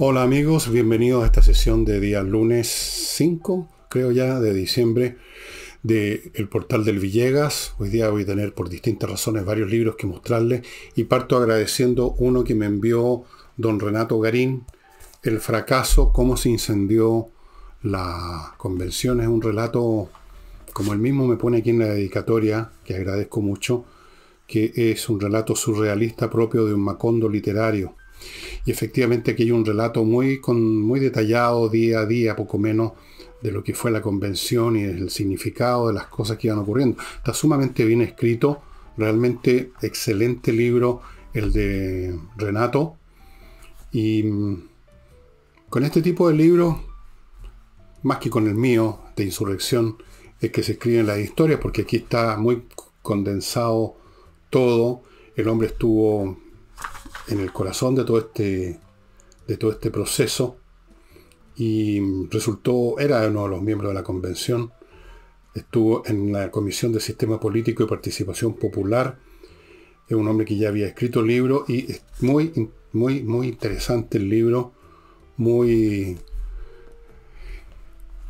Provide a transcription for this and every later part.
Hola amigos, bienvenidos a esta sesión de día lunes 5, creo ya, de diciembre del el portal del Villegas. Hoy día voy a tener por distintas razones varios libros que mostrarles y parto agradeciendo uno que me envió don Renato Garín, El fracaso, cómo se incendió la convención. Es un relato, como él mismo me pone aquí en la dedicatoria, que agradezco mucho, que es un relato surrealista propio de un macondo literario y efectivamente aquí hay un relato muy, con, muy detallado día a día, poco menos, de lo que fue la convención y el significado de las cosas que iban ocurriendo. Está sumamente bien escrito, realmente excelente libro el de Renato. Y mm, con este tipo de libro, más que con el mío de insurrección, es que se escriben las historias, porque aquí está muy condensado todo. El hombre estuvo en el corazón de todo este, de todo este proceso y resultó, era uno de los miembros de la convención, estuvo en la Comisión de Sistema Político y Participación Popular, es un hombre que ya había escrito libro y es muy, muy, muy interesante el libro, muy,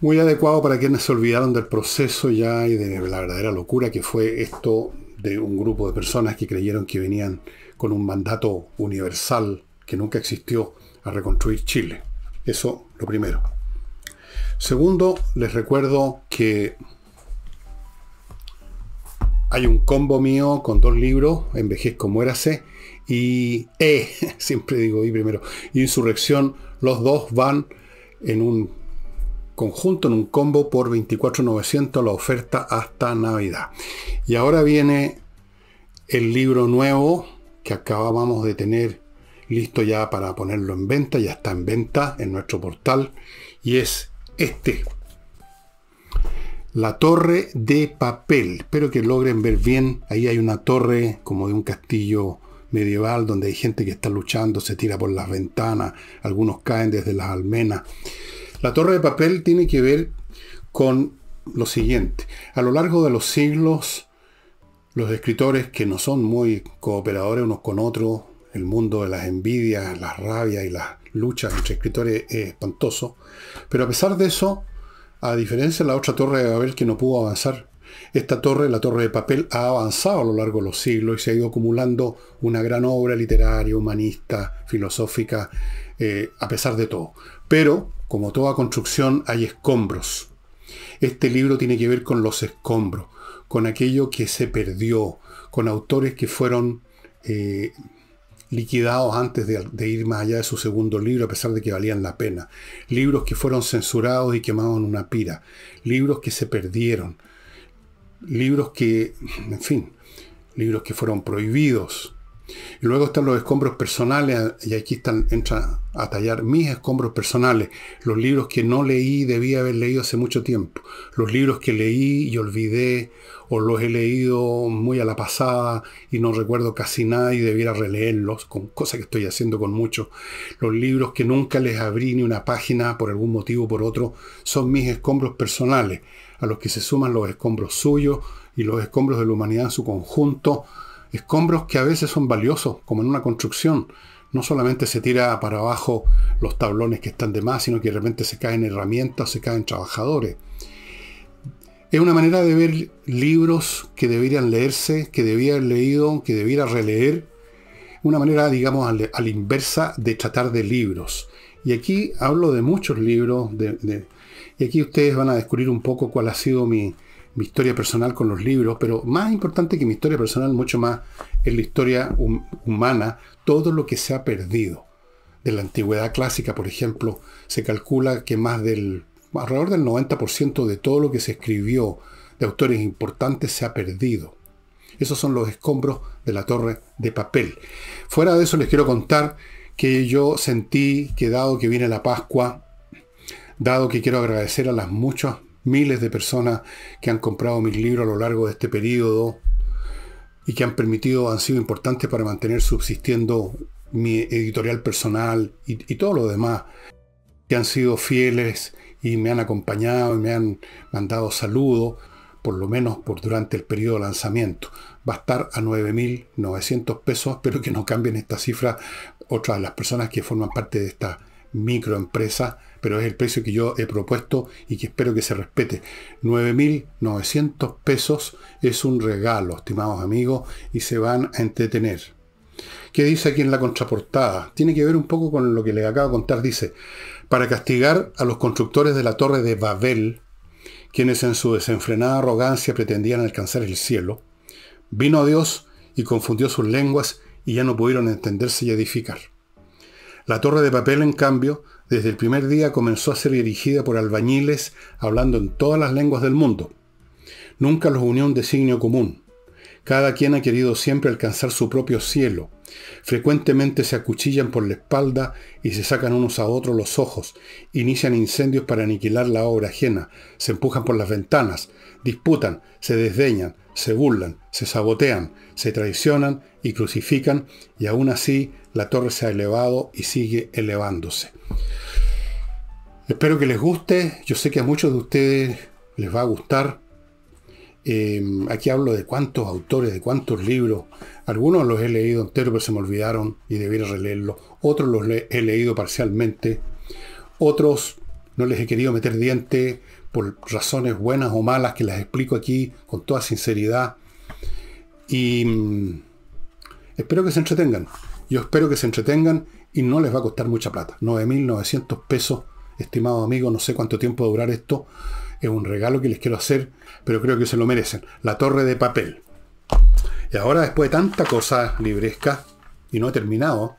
muy adecuado para quienes se olvidaron del proceso ya y de la verdadera locura que fue esto de un grupo de personas que creyeron que venían con un mandato universal que nunca existió a reconstruir Chile. Eso lo primero. Segundo, les recuerdo que hay un combo mío con dos libros, Envejezco, Muérase y E, siempre digo y primero, Insurrección. Los dos van en un conjunto, en un combo por 24.900 la oferta hasta Navidad. Y ahora viene el libro nuevo que acabábamos de tener listo ya para ponerlo en venta, ya está en venta en nuestro portal y es este. La torre de papel. Espero que logren ver bien. Ahí hay una torre como de un castillo medieval donde hay gente que está luchando, se tira por las ventanas, algunos caen desde las almenas. La torre de papel tiene que ver con lo siguiente. A lo largo de los siglos los escritores que no son muy cooperadores unos con otros, el mundo de las envidias, las rabias y las luchas entre escritores es espantoso. Pero a pesar de eso, a diferencia de la otra torre de Babel que no pudo avanzar, esta torre, la torre de papel, ha avanzado a lo largo de los siglos y se ha ido acumulando una gran obra literaria, humanista, filosófica, eh, a pesar de todo. Pero, como toda construcción, hay escombros. Este libro tiene que ver con los escombros con aquello que se perdió, con autores que fueron eh, liquidados antes de, de, ir más allá de su segundo libro, a pesar de que valían la pena. Libros que fueron censurados y quemados en una pira. Libros que se perdieron. Libros que, en fin, libros que fueron prohibidos. Y luego están los escombros personales, y aquí están, entra a tallar mis escombros personales, los libros que no leí, debía haber leído hace mucho tiempo, los libros que leí y olvidé, o los he leído muy a la pasada y no recuerdo casi nada y debiera releerlos, con que estoy haciendo con muchos. Los libros que nunca les abrí ni una página por algún motivo o por otro, son mis escombros personales, a los que se suman los escombros suyos y los escombros de la humanidad en su conjunto escombros que a veces son valiosos, como en una construcción. No solamente se tira para abajo los tablones que están de más, sino que de repente se caen herramientas, se caen trabajadores. Es una manera de ver libros que deberían leerse, que debía haber leído, que debiera releer. Una manera, digamos, a la inversa de tratar de libros. Y aquí hablo de muchos libros, y aquí ustedes van a descubrir un poco cuál ha sido mi, mi historia personal con los libros, pero más importante que mi historia personal, mucho más, es la historia humana, todo lo que se ha perdido. De la antigüedad clásica, por ejemplo, se calcula que más del, alrededor del 90% de todo lo que se escribió de autores importantes se ha perdido. Esos son los escombros de la torre de papel. Fuera de eso les quiero contar que yo sentí que dado que viene la Pascua, dado que quiero agradecer a las muchas miles de personas que han comprado mis libros a lo largo de este periodo y que han permitido, han sido importantes para mantener subsistiendo mi editorial personal y, todo lo demás, que han sido fieles y me han acompañado y me han mandado saludos, por lo menos por durante el periodo de lanzamiento. Va a estar a 9.900 pesos, espero que no cambien esta cifra otras de las personas que forman parte de esta microempresa pero es el precio que yo he propuesto y que espero que se respete. 9.900 pesos es un regalo, estimados amigos, y se van a entretener. ¿Qué dice aquí en la contraportada? Tiene que ver un poco con lo que les acabo de contar. Dice, para castigar a los constructores de la torre de Babel, quienes en su desenfrenada arrogancia pretendían alcanzar el cielo, vino Dios y confundió sus lenguas y ya no pudieron entenderse y edificar. La torre de papel, en cambio, desde el primer día comenzó a ser dirigida por albañiles hablando en todas las lenguas del mundo. Nunca los unió un designio común. Cada quien ha querido siempre alcanzar su propio cielo. Frecuentemente se acuchillan por la espalda y se sacan unos a otros los ojos. Inician incendios para aniquilar la obra ajena. Se empujan por las ventanas disputan, se desdeñan, se burlan, se sabotean, se traicionan y crucifican, y aún así la torre se ha elevado y sigue elevándose. Espero que les guste, yo sé que a muchos de ustedes les va a gustar. Eh, aquí hablo de cuántos autores, de cuántos libros. Algunos los he leído enteros, pero se me olvidaron y debiera releerlos. Otros los he leído parcialmente. Otros no les he querido meter diente por razones buenas o malas que las explico aquí con toda sinceridad. Y mm, espero que se entretengan. Yo espero que se entretengan y no les va a costar mucha plata. 9.900 pesos, estimado amigo, no sé cuánto tiempo durar esto. Es un regalo que les quiero hacer, pero creo que se lo merecen. La torre de papel. Y ahora, después de tanta cosa libresca, y no he terminado,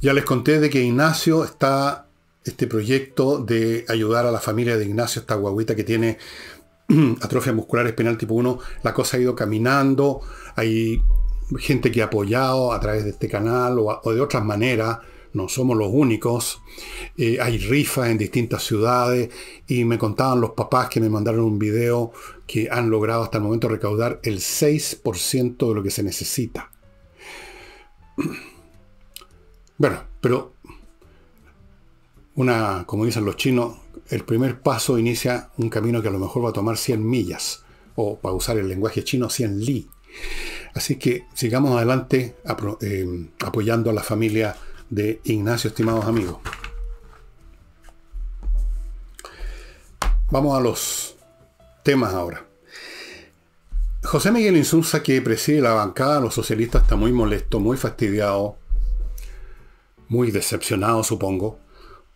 ya les conté de que Ignacio está este proyecto de ayudar a la familia de Ignacio, esta guaguita que tiene atrofia muscular espinal tipo 1, la cosa ha ido caminando, hay gente que ha apoyado a través de este canal o, de otras maneras, no somos los únicos, eh, hay rifas en distintas ciudades y me contaban los papás que me mandaron un video que han logrado hasta el momento recaudar el 6% de lo que se necesita. Bueno, pero una, como dicen los chinos, el primer paso inicia un camino que a lo mejor va a tomar 100 millas, o para usar el lenguaje chino, 100 li. Así que sigamos adelante eh, apoyando a la familia de Ignacio, estimados amigos. Vamos a los temas ahora. José Miguel Insunza, que preside la bancada de los socialistas, está muy molesto, muy fastidiado, muy decepcionado, supongo,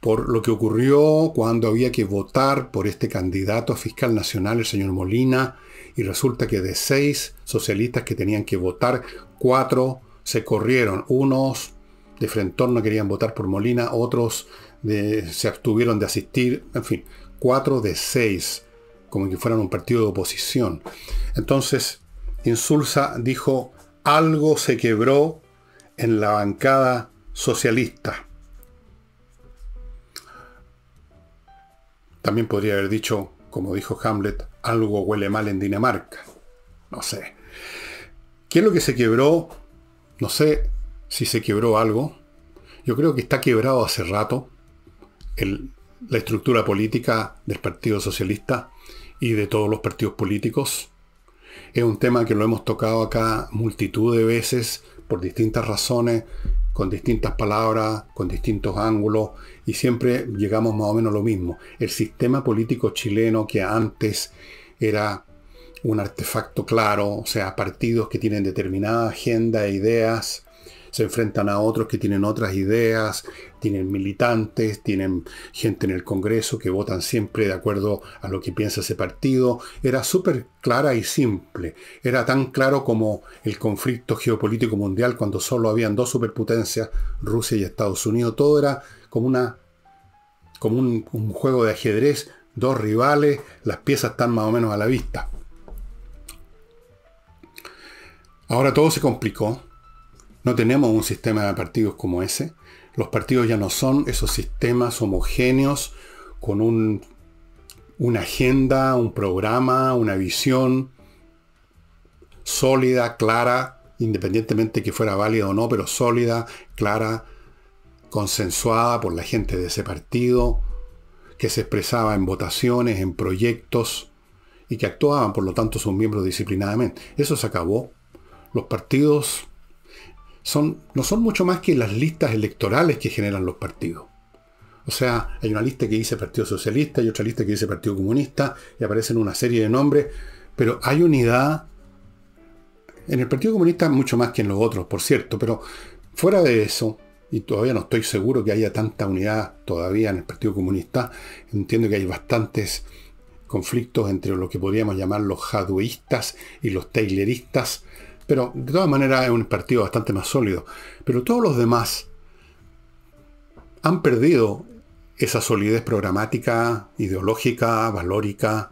por lo que ocurrió cuando había que votar por este candidato a fiscal nacional, el señor Molina, y resulta que de seis socialistas que tenían que votar, cuatro se corrieron. Unos de frente no querían votar por Molina, otros se abstuvieron de asistir, en fin, cuatro de seis, como que fueran un partido de oposición. Entonces, Insulza dijo, algo se quebró en la bancada socialista. También podría haber dicho, como dijo Hamlet, algo huele mal en Dinamarca. No sé. ¿Qué es lo que se quebró? No sé si se quebró algo. Yo creo que está quebrado hace rato la estructura política del Partido Socialista y de todos los partidos políticos. Es un tema que lo hemos tocado acá multitud de veces por distintas razones con distintas palabras, con distintos ángulos, y siempre llegamos más o menos a lo mismo. El sistema político chileno que antes era un artefacto claro, o sea, partidos que tienen determinada agenda e ideas, se enfrentan a otros que tienen otras ideas, tienen militantes, tienen gente en el Congreso que votan siempre de acuerdo a lo que piensa ese partido. Era súper clara y simple. Era tan claro como el conflicto geopolítico mundial cuando solo habían dos superpotencias, Rusia y Estados Unidos. Todo era como una como un, un juego de ajedrez, dos rivales, las piezas están más o menos a la vista. Ahora todo se complicó no tenemos un sistema de partidos como ese. Los partidos ya no son esos sistemas homogéneos con una agenda, un programa, una visión sólida, clara, independientemente que fuera válida o no, pero sólida, clara, consensuada por la gente de ese partido, que se expresaba en votaciones, en proyectos y que actuaban, por lo tanto, sus miembros disciplinadamente. Eso se acabó. Los partidos no son mucho más que las listas electorales que generan los partidos. O sea, hay una lista que dice Partido Socialista y otra lista que dice Partido Comunista y aparecen una serie de nombres, pero hay unidad en el Partido Comunista mucho más que en los otros, por cierto, pero fuera de eso, y todavía no estoy seguro que haya tanta unidad todavía en el Partido Comunista, entiendo que hay bastantes conflictos entre lo que podríamos llamar los jaduistas y los tayleristas, pero de todas maneras es un partido bastante más sólido. Pero todos los demás han perdido esa solidez programática, ideológica, valórica,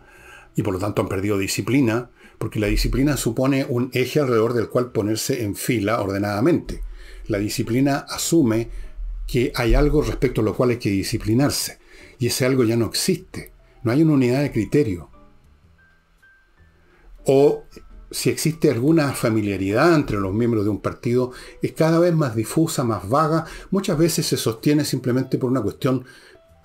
y por lo tanto han perdido disciplina, porque la disciplina supone un eje alrededor del cual ponerse en fila ordenadamente. La disciplina asume que hay algo respecto a lo cual hay que disciplinarse, y ese algo ya no existe, no hay una unidad de criterio. O si existe alguna familiaridad entre los miembros de un partido, es cada vez más difusa, más vaga, muchas veces se sostiene simplemente por una cuestión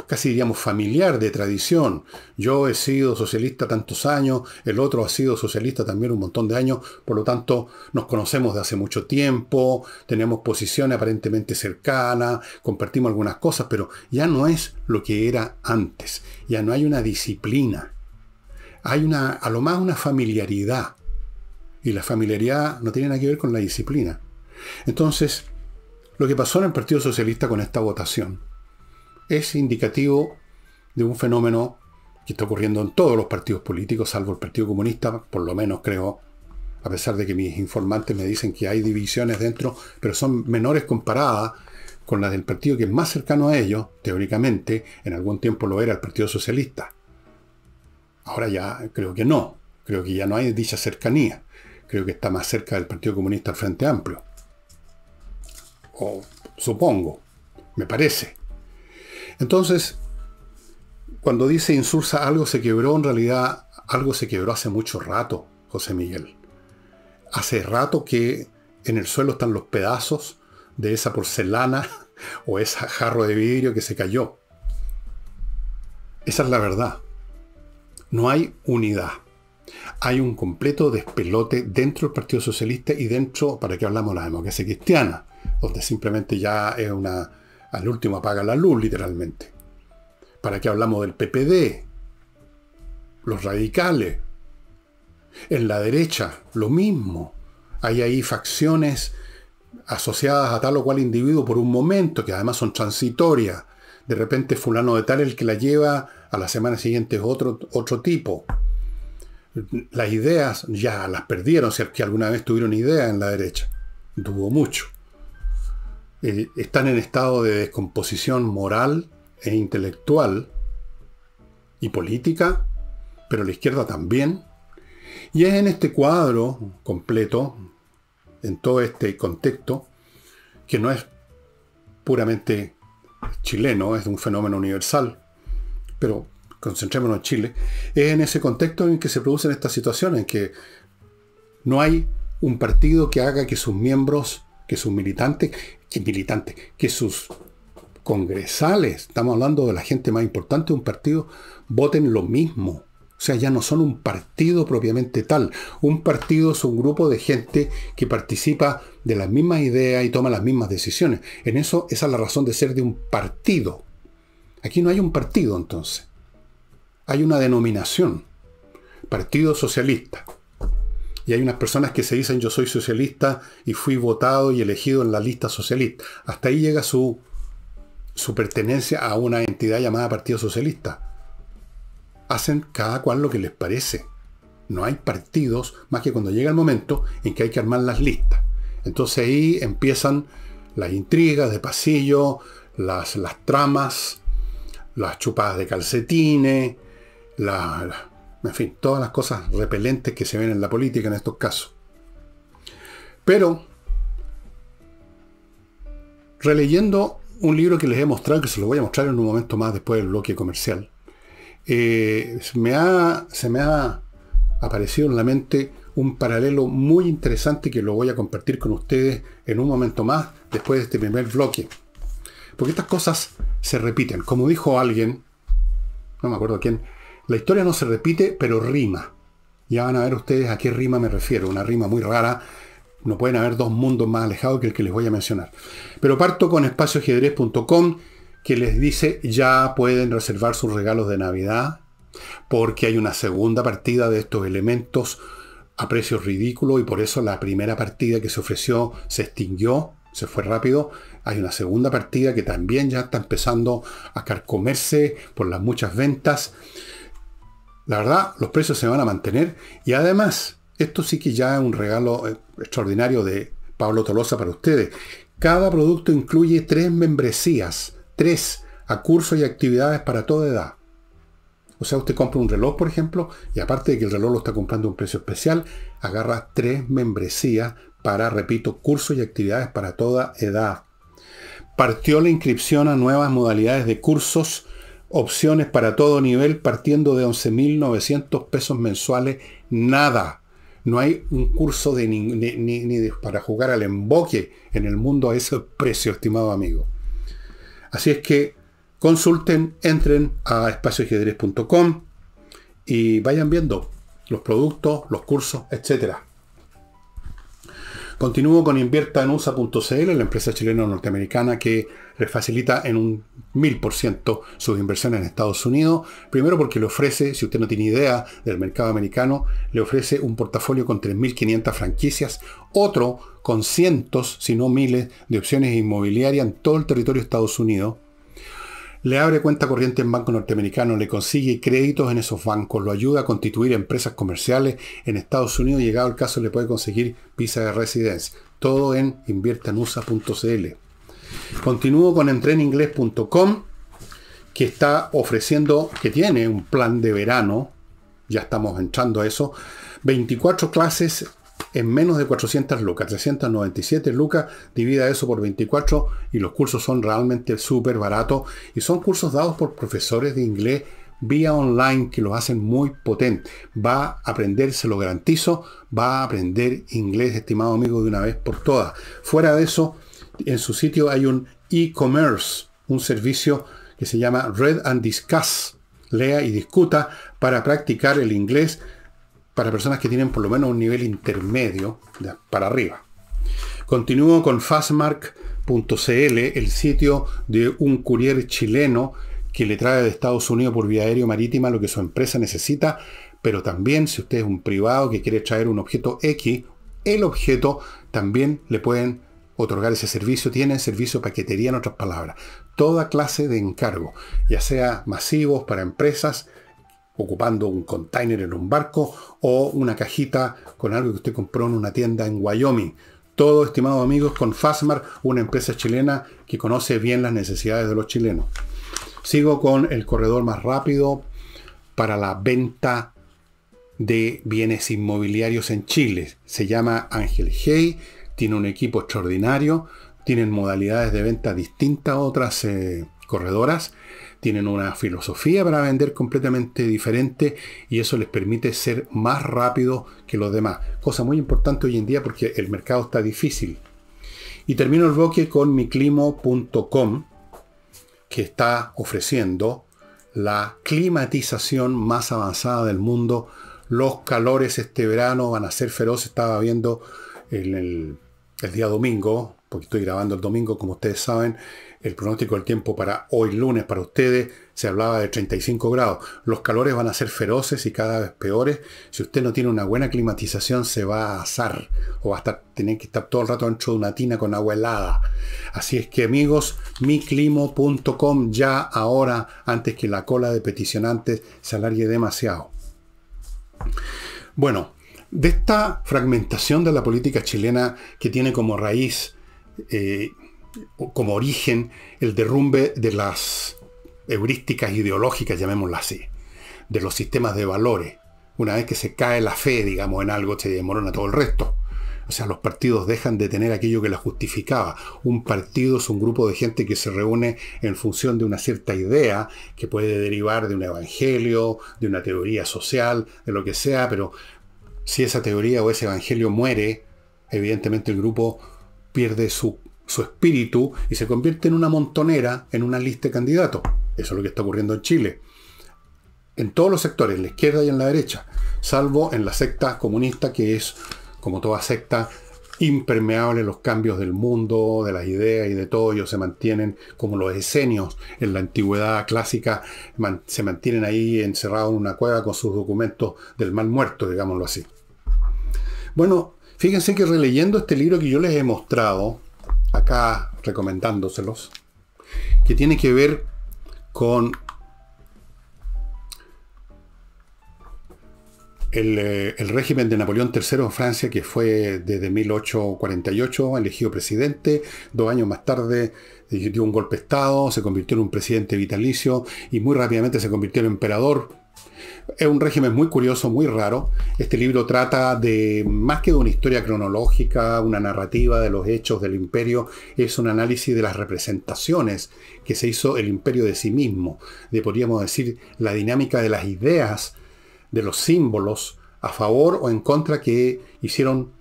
casi diríamos familiar, de tradición. Yo he sido socialista tantos años, el otro ha sido socialista también un montón de años, por lo tanto nos conocemos de hace mucho tiempo, tenemos posiciones aparentemente cercanas, compartimos algunas cosas, pero ya no es lo que era antes, ya no hay una disciplina, hay una, a lo más una familiaridad y la familiaridad no tiene nada que ver con la disciplina. Entonces, lo que pasó en el Partido Socialista con esta votación es indicativo de un fenómeno que está ocurriendo en todos los partidos políticos, salvo el Partido Comunista, por lo menos creo, a pesar de que mis informantes me dicen que hay divisiones dentro, pero son menores comparadas con las del partido que es más cercano a ellos, teóricamente, en algún tiempo lo era el Partido Socialista. Ahora ya creo que no, creo que ya no hay dicha cercanía creo que está más cerca del Partido Comunista al Frente Amplio. O supongo, me parece. Entonces, cuando dice Insursa algo se quebró, en realidad algo se quebró hace mucho rato, José Miguel. Hace rato que en el suelo están los pedazos de esa porcelana o ese jarro de vidrio que se cayó. Esa es la verdad. No hay unidad hay un completo despelote dentro del Partido Socialista y dentro, para qué hablamos, la democracia cristiana, donde simplemente ya es una, al último apaga la luz, literalmente. ¿Para qué hablamos del PPD? Los radicales. En la derecha, lo mismo. Hay ahí facciones asociadas a tal o cual individuo por un momento, que además son transitorias. De repente fulano de tal el que la lleva, a la semana siguiente otro, otro tipo las ideas ya las perdieron, si es que alguna vez tuvieron idea en la derecha. Dudo mucho. Eh, están en estado de descomposición moral e intelectual y política, pero la izquierda también. Y es en este cuadro completo, en todo este contexto, que no es puramente chileno, es un fenómeno universal, pero concentrémonos en Chile, es en ese contexto en que se producen estas situaciones, en que no hay un partido que haga que sus miembros, que sus militantes, que eh, militantes, que sus congresales, estamos hablando de la gente más importante de un partido, voten lo mismo. O sea, ya no son un partido propiamente tal. Un partido es un grupo de gente que participa de las mismas ideas y toma las mismas decisiones. En eso, esa es la razón de ser de un partido. Aquí no hay un partido entonces hay una denominación, Partido Socialista. Y hay unas personas que se dicen yo soy socialista y fui votado y elegido en la lista socialista. Hasta ahí llega su, su pertenencia a una entidad llamada Partido Socialista. Hacen cada cual lo que les parece. No hay partidos más que cuando llega el momento en que hay que armar las listas. Entonces ahí empiezan las intrigas de pasillo, las, las tramas, las chupadas de calcetines, la, en fin, todas las cosas repelentes que se ven en la política en estos casos. Pero, releyendo un libro que les he mostrado, que se lo voy a mostrar en un momento más después del bloque comercial, eh, me se me ha aparecido en la mente un paralelo muy interesante que lo voy a compartir con ustedes en un momento más, después de este primer bloque. Porque estas cosas se repiten. Como dijo alguien, no me acuerdo quién, la historia no se repite, pero rima. Ya van a ver ustedes a qué rima me refiero. Una rima muy rara. No pueden haber dos mundos más alejados que el que les voy a mencionar. Pero parto con espacioajedrez.com que les dice ya pueden reservar sus regalos de Navidad porque hay una segunda partida de estos elementos a precios ridículos y por eso la primera partida que se ofreció se extinguió, se fue rápido. Hay una segunda partida que también ya está empezando a carcomerse por las muchas ventas. La verdad, los precios se van a mantener y además, esto sí que ya es un regalo eh, extraordinario de Pablo Tolosa para ustedes. Cada producto incluye tres membresías, tres, a cursos y actividades para toda edad. O sea, usted compra un reloj, por ejemplo, y aparte de que el reloj lo está comprando a un precio especial, agarra tres membresías para, repito, cursos y actividades para toda edad. Partió la inscripción a nuevas modalidades de cursos opciones para todo nivel partiendo de 11.900 pesos mensuales, nada. No hay un curso de ni, para jugar al emboque en el mundo a ese precio, estimado amigo. Así es que consulten, entren a espacioajedrez.com y vayan viendo los productos, los cursos, etcétera. Continúo con invierta en usa.cl la empresa chilena norteamericana que le facilita en un 1000% sus inversiones en Estados Unidos. Primero porque le ofrece, si usted no tiene idea del mercado americano, le ofrece un portafolio con 3.500 franquicias, otro con cientos, si no miles, de opciones inmobiliarias en todo el territorio de Estados Unidos le abre cuenta corriente en banco norteamericano, le consigue créditos en esos bancos, lo ayuda a constituir empresas comerciales en Estados Unidos, llegado el caso le puede conseguir visa de residencia. Todo en inviertanusa.cl. Continúo con Entreningles.com que está ofreciendo, que tiene un plan de verano, ya estamos entrando a eso, 24 clases en menos de 400 lucas, 397 lucas, divida eso por 24 y los cursos son realmente súper baratos y son cursos dados por profesores de inglés vía online que los hacen muy potente. Va a aprender, se lo garantizo, va a aprender inglés, estimado amigo, de una vez por todas. Fuera de eso, en su sitio hay un e-commerce, un servicio que se llama Red and Discuss. Lea y discuta para practicar el inglés para personas que tienen por lo menos un nivel intermedio para arriba. Continúo con fastmark.cl, el sitio de un courier chileno que le trae de Estados Unidos por vía aérea o marítima lo que su empresa necesita, pero también si usted es un privado que quiere traer un objeto X, el objeto también le pueden otorgar ese servicio. Tienen servicio paquetería, en otras palabras. Toda clase de encargo, ya sea masivos para empresas, ocupando un container en un barco o una cajita con algo que usted compró en una tienda en Wyoming. Todo, estimados amigos, con Fasmar, una empresa chilena que conoce bien las necesidades de los chilenos. Sigo con el corredor más rápido para la venta de bienes inmobiliarios en Chile. Se llama Ángel Hey, tiene un equipo extraordinario, tienen modalidades de venta distintas a otras eh, corredoras tienen una filosofía para vender completamente diferente y eso les permite ser más rápido que los demás. Cosa muy importante hoy en día porque el mercado está difícil. Y termino el bloque con miclimo.com que está ofreciendo la climatización más avanzada del mundo. Los calores este verano van a ser feroces. Estaba viendo el, el día domingo, porque estoy grabando el domingo, como ustedes saben, el pronóstico del tiempo para hoy lunes, para ustedes, se hablaba de 35 grados. Los calores van a ser feroces y cada vez peores. Si usted no tiene una buena climatización, se va a asar o va a tener que estar todo el rato dentro de una tina con agua helada. Así es que amigos, miclimo.com ya ahora, antes que la cola de peticionantes se alargue demasiado. Bueno, de esta fragmentación de la política chilena que tiene como raíz eh, como origen el derrumbe de las heurísticas ideológicas, llamémoslas así, de los sistemas de valores. Una vez que se cae la fe, digamos, en algo, se demorona todo el resto. O sea, los partidos dejan de tener aquello que la justificaba. Un partido es un grupo de gente que se reúne en función de una cierta idea que puede derivar de un evangelio, de una teoría social, de lo que sea, pero si esa teoría o ese evangelio muere, evidentemente el grupo pierde su su espíritu y se convierte en una montonera, en una lista de candidatos. Eso es lo que está ocurriendo en Chile. En todos los sectores, en la izquierda y en la derecha, salvo en la secta comunista que es, como toda secta, impermeable a los cambios del mundo, de las ideas y de todo. Ellos se mantienen como los esenios en la antigüedad clásica, se mantienen ahí encerrados en una cueva con sus documentos del mal muerto, digámoslo así. Bueno, fíjense que releyendo este libro que yo les he mostrado, acá recomendándoselos, que tiene que ver con el, eh, régimen de Napoleón III en Francia, que fue desde 1848 elegido presidente, dos años más tarde eh, dio un golpe de Estado, se convirtió en un presidente vitalicio y muy rápidamente se convirtió en emperador es un régimen muy curioso, muy raro. Este libro trata de, más que de una historia cronológica, una narrativa de los hechos del imperio, es un análisis de las representaciones que se hizo el imperio de sí mismo, de podríamos decir la dinámica de las ideas, de los símbolos, a favor o en contra que hicieron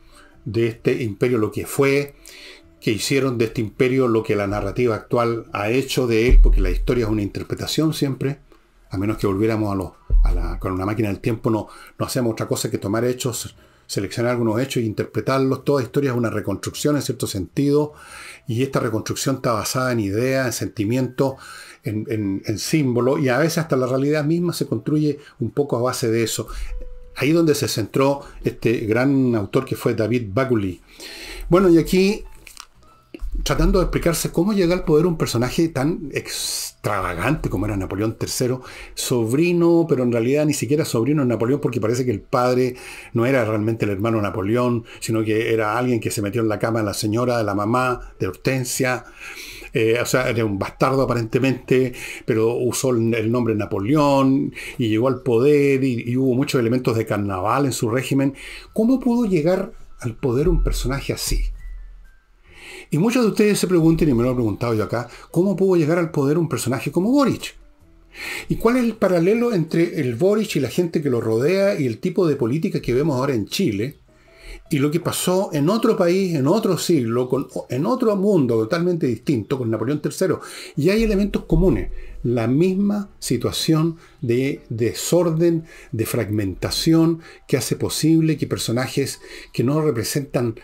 de este imperio lo que fue, que hicieron de este imperio lo que la narrativa actual ha hecho de él, porque la historia es una interpretación siempre a menos que volviéramos a, la, con una máquina del tiempo, no, no hacemos otra cosa que tomar hechos, seleccionar algunos hechos e interpretarlos. Toda historia es una reconstrucción en cierto sentido, y esta reconstrucción está basada en ideas, en sentimientos, en, en, símbolos, y a veces hasta la realidad misma se construye un poco a base de eso. Ahí donde se centró este gran autor que fue David Baguli. Bueno, y aquí tratando de explicarse cómo llega al poder un personaje tan extravagante como era Napoleón III, sobrino, pero en realidad ni siquiera sobrino de Napoleón, porque parece que el padre no era realmente el hermano Napoleón, sino que era alguien que se metió en la cama de la señora, de la mamá, de Hortensia. Eh, o sea, era un bastardo aparentemente, pero usó el nombre Napoleón y llegó al poder y hubo muchos elementos de carnaval en su régimen. ¿Cómo pudo llegar al poder un personaje así? Y muchos de ustedes se pregunten, y me lo han preguntado yo acá, ¿cómo pudo llegar al poder un personaje como Boric? ¿Y cuál es el paralelo entre el Boric y la gente que lo rodea y el tipo de política que vemos ahora en Chile? Y lo que pasó en otro país, en otro siglo, en otro mundo totalmente distinto, con Napoleón III. Y hay elementos comunes. La misma situación de desorden, de fragmentación, que hace posible que personajes que no representan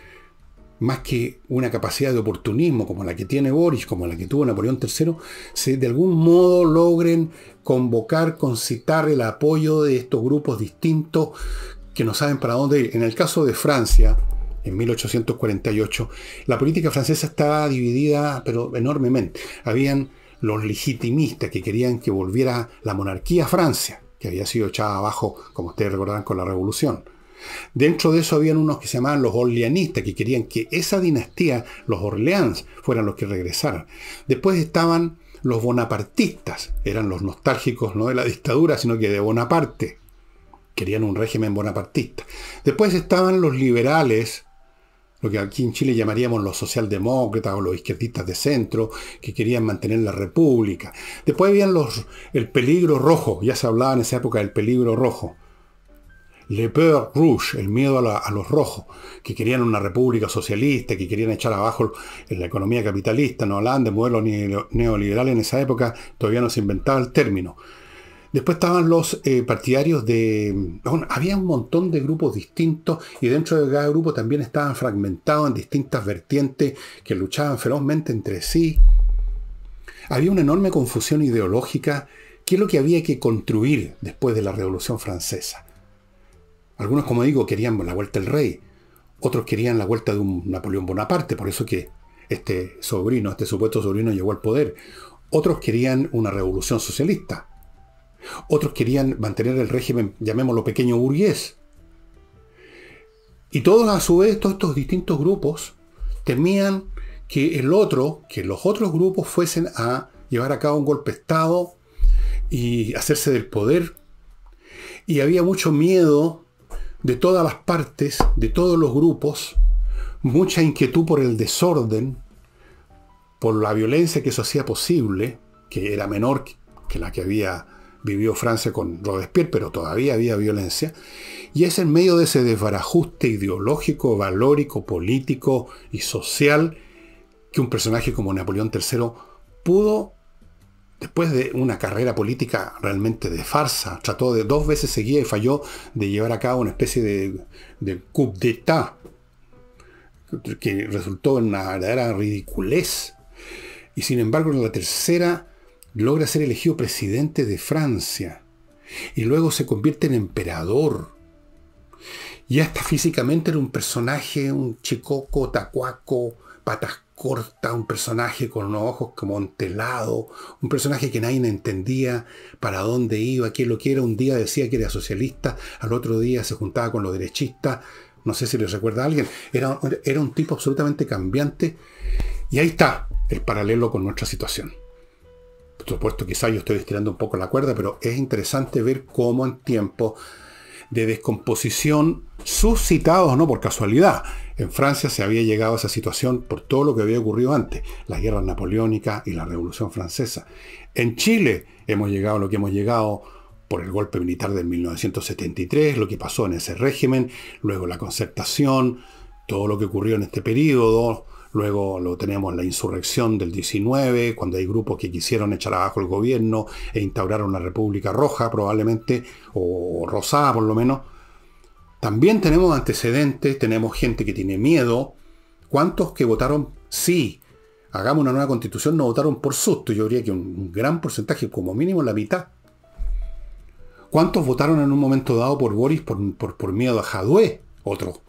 más que una capacidad de oportunismo como la que tiene Boris, como la que tuvo Napoleón III, se de algún modo logren convocar, concitar el apoyo de estos grupos distintos que no saben para dónde ir. En el caso de Francia, en 1848, la política francesa estaba dividida, pero enormemente. Habían los legitimistas que querían que volviera la monarquía a Francia, que había sido echada abajo, como ustedes recordarán, con la revolución Dentro de eso habían unos que se llamaban los orleanistas, que querían que esa dinastía, los Orleans, fueran los que regresaran. Después estaban los bonapartistas, eran los nostálgicos no de la dictadura, sino que de Bonaparte. Querían un régimen bonapartista. Después estaban los liberales, lo que aquí en Chile llamaríamos los socialdemócratas o los izquierdistas de centro, que querían mantener la república. Después habían los, el peligro rojo, ya se hablaba en esa época del peligro rojo le Peur Rouge, el miedo a, los rojos, que querían una república socialista, que querían echar abajo la economía capitalista, no hablaban de modelo neoliberal en esa época, todavía no se inventaba el término. Después estaban los eh, partidarios de... había un montón de grupos distintos y dentro de cada grupo también estaban fragmentados en distintas vertientes que luchaban ferozmente entre sí. Había una enorme confusión ideológica. ¿Qué es lo que había que construir después de la Revolución Francesa? Algunos, como digo, querían la vuelta del rey, otros querían la vuelta de un Napoleón Bonaparte, por eso que este sobrino, este supuesto sobrino llegó al poder. Otros querían una revolución socialista. Otros querían mantener el régimen, llamémoslo pequeño burgués. Y todos a su vez, todos estos distintos grupos temían que el otro, que los otros grupos fuesen a llevar a cabo un golpe de Estado y hacerse del poder. Y había mucho miedo de todas las partes, de todos los grupos, mucha inquietud por el desorden, por la violencia que eso hacía posible, que era menor que la que había vivido Francia con Robespierre, pero todavía había violencia, y es en medio de ese desbarajuste ideológico, valórico, político y social que un personaje como Napoleón III pudo después de una carrera política realmente de farsa, trató de dos veces seguía y falló de llevar a cabo una especie de, coup d'état que resultó en una verdadera ridiculez. Y sin embargo, en la tercera logra ser elegido presidente de Francia y luego se convierte en emperador. Y hasta físicamente era un personaje, un chicoco, tacuaco, patas corta, un personaje con unos ojos como entelado, un personaje que nadie entendía para dónde iba, quién lo que era. Un día decía que era socialista, al otro día se juntaba con los derechistas. No sé si les recuerda a alguien. Era, era un tipo absolutamente cambiante. Y ahí está el paralelo con nuestra situación. Por supuesto, quizá yo estoy estirando un poco la cuerda, pero es interesante ver cómo en tiempos de descomposición suscitados no por casualidad, en Francia se había llegado a esa situación por todo lo que había ocurrido antes, las guerras napoleónicas y la Revolución Francesa. En Chile hemos llegado a lo que hemos llegado por el golpe militar de 1973, lo que pasó en ese régimen, luego la concertación, todo lo que ocurrió en este periodo, Luego lo tenemos la insurrección del 19, cuando hay grupos que quisieron echar abajo el gobierno e instaurar una república roja probablemente, o rosada por lo menos. También tenemos antecedentes, tenemos gente que tiene miedo. ¿Cuántos que votaron sí? Hagamos una nueva constitución, no votaron por susto. Yo diría que un gran porcentaje, como mínimo la mitad. ¿Cuántos votaron en un momento dado por Boris por, miedo a Jadwe? Otro.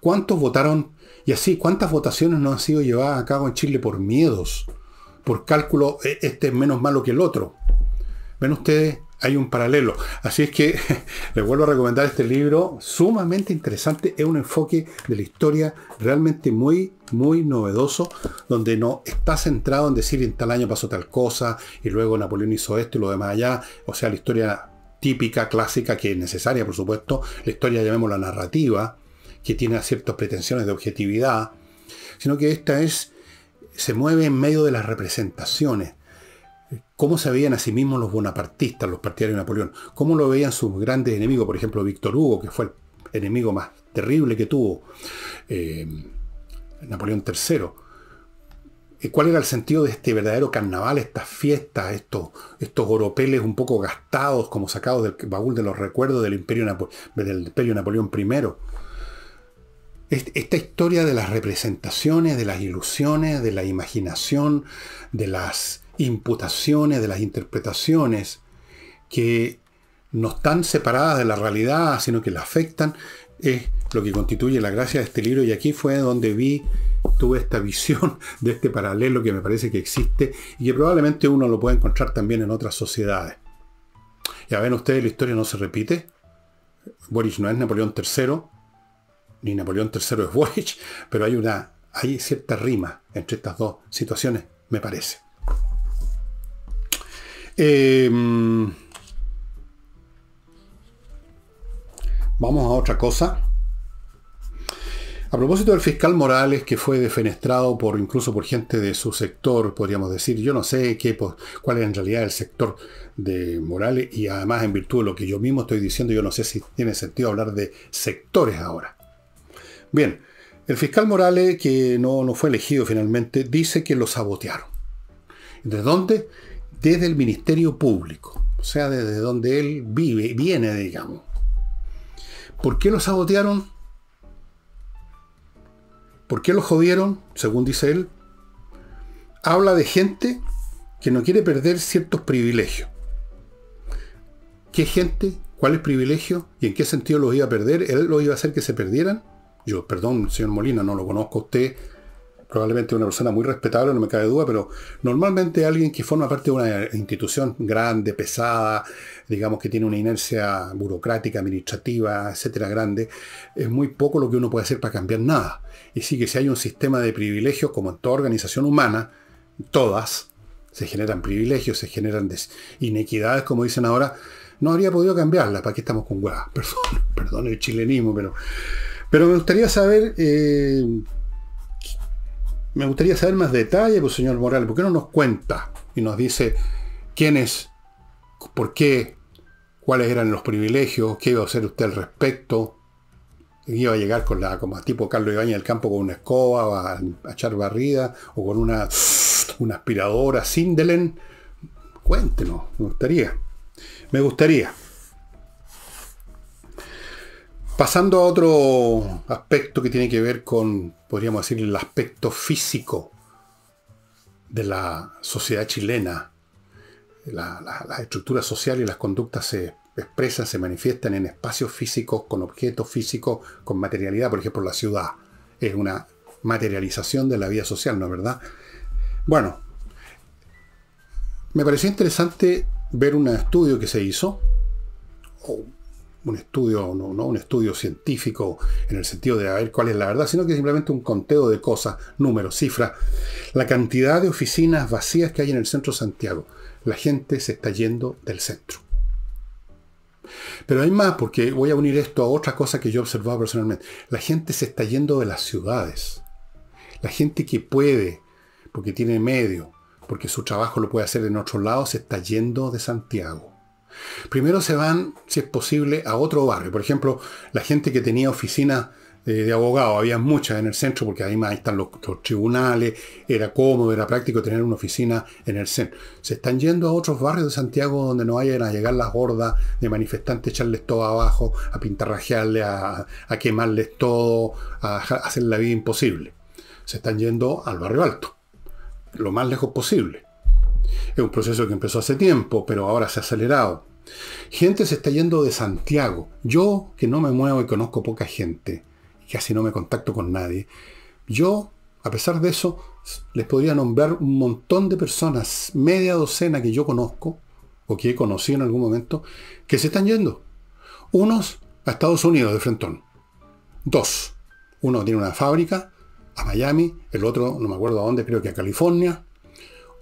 ¿Cuántos votaron? Y así, ¿cuántas votaciones no han sido llevadas a cabo en Chile por miedos? Por cálculo, eh, este es menos malo que el otro. Ven ustedes hay un paralelo. Así es que les vuelvo a recomendar este libro, sumamente interesante, es un enfoque de la historia realmente muy, muy novedoso, donde no está centrado en decir en tal año pasó tal cosa, y luego Napoleón hizo esto y lo demás allá, o sea, la historia típica, clásica, que es necesaria, por supuesto, la historia llamémosla narrativa, que tiene ciertas pretensiones de objetividad, sino que esta es, se mueve en medio de las representaciones, cómo se veían a sí mismos los bonapartistas, los partidarios de Napoleón, cómo lo veían sus grandes enemigos, por ejemplo, Víctor Hugo, que fue el enemigo más terrible que tuvo eh, Napoleón III. Eh, ¿Cuál era el sentido de este verdadero carnaval, estas fiestas, estos, estos oropeles un poco gastados, como sacados del baúl de los recuerdos del imperio, del imperio Napoleón I? Esta historia de las representaciones, de las ilusiones, de la imaginación, de las imputaciones, de las interpretaciones que no están separadas de la realidad, sino que la afectan, es lo que constituye la gracia de este libro. Y aquí fue donde vi, tuve esta visión de este paralelo que me parece que existe y que probablemente uno lo puede encontrar también en otras sociedades. Ya ven ustedes, la historia no se repite. boris no es Napoleón III, ni Napoleón III es Boric, pero hay una, hay cierta rima entre estas dos situaciones, me parece. Em, vamos a otra cosa. A propósito del fiscal Morales, que fue defenestrado por incluso por gente de su sector, podríamos decir, yo no sé qué, cuál es en realidad el sector de Morales, y además en virtud de lo que yo mismo estoy diciendo, yo no sé si tiene sentido hablar de sectores ahora. Bien, el fiscal Morales, que no, no fue elegido finalmente, dice que lo sabotearon. ¿De dónde? desde el Ministerio Público, o sea, desde donde él vive, viene, digamos. ¿Por qué lo sabotearon? ¿Por qué lo jodieron? Según dice él, habla de gente que no quiere perder ciertos privilegios. ¿Qué gente? es privilegio? ¿Y en qué sentido los iba a perder? ¿Él lo iba a hacer que se perdieran? Yo, perdón, señor Molina, no lo conozco a usted, probablemente una persona muy respetable, no me cabe duda, pero normalmente alguien que forma parte de una institución grande, pesada, digamos que tiene una inercia burocrática, administrativa, etcétera, grande, es muy poco lo que uno puede hacer para cambiar nada. Y sí que si hay un sistema de privilegios, como en toda organización humana, todas, se generan privilegios, se generan inequidades, como dicen ahora, no habría podido cambiarla, ¿para qué estamos con huevas? Perdón, el chilenismo, pero... Pero me gustaría saber... Eh, me gustaría saber más detalles, pues señor Moral, ¿por qué no nos cuenta y nos dice quién es, por qué, cuáles eran los privilegios, qué iba a hacer usted al respecto? Iba a llegar con la, como tipo Carlos Ibaña del campo, con una escoba, a, a echar barrida, o con una, una aspiradora, Sindelen. Cuéntenos, me gustaría. Me gustaría. Pasando a otro aspecto que tiene que ver con podríamos decir, el aspecto físico de la sociedad chilena. La, estructura social y las conductas se expresan, se manifiestan en espacios físicos, con objetos físicos, con materialidad. Por ejemplo, la ciudad es una materialización de la vida social, ¿no es verdad? Bueno, me pareció interesante ver un estudio que se hizo, un estudio, no, un estudio científico en el sentido de ver cuál es la verdad, sino que simplemente un conteo de cosas, números, cifras. La cantidad de oficinas vacías que hay en el centro de Santiago. La gente se está yendo del centro. Pero hay más, porque voy a unir esto a otra cosa que yo he observado personalmente. La gente se está yendo de las ciudades. La gente que puede, porque tiene medio, porque su trabajo lo puede hacer en otro lado, se está yendo de Santiago. Primero se van, si es posible, a otro barrio. Por ejemplo, la gente que tenía oficinas eh, de, abogado había muchas en el centro, porque además ahí están los, tribunales, era cómodo, era práctico tener una oficina en el centro. Se están yendo a otros barrios de Santiago donde no vayan a llegar las gordas de manifestantes, echarles todo abajo, a pintarrajearles, a, quemarles todo, a hacer la vida imposible. Se están yendo al barrio alto, lo más lejos posible. Es un proceso que empezó hace tiempo, pero ahora se ha acelerado. Gente se está yendo de Santiago. Yo, que no me muevo y conozco poca gente, y casi no me contacto con nadie, yo, a pesar de eso, les podría nombrar un montón de personas, media docena que yo conozco, o que he conocido en algún momento, que se están yendo. Unos a Estados Unidos de Frentón. Dos. Uno tiene una fábrica a Miami, el otro no me acuerdo a dónde, creo que a California.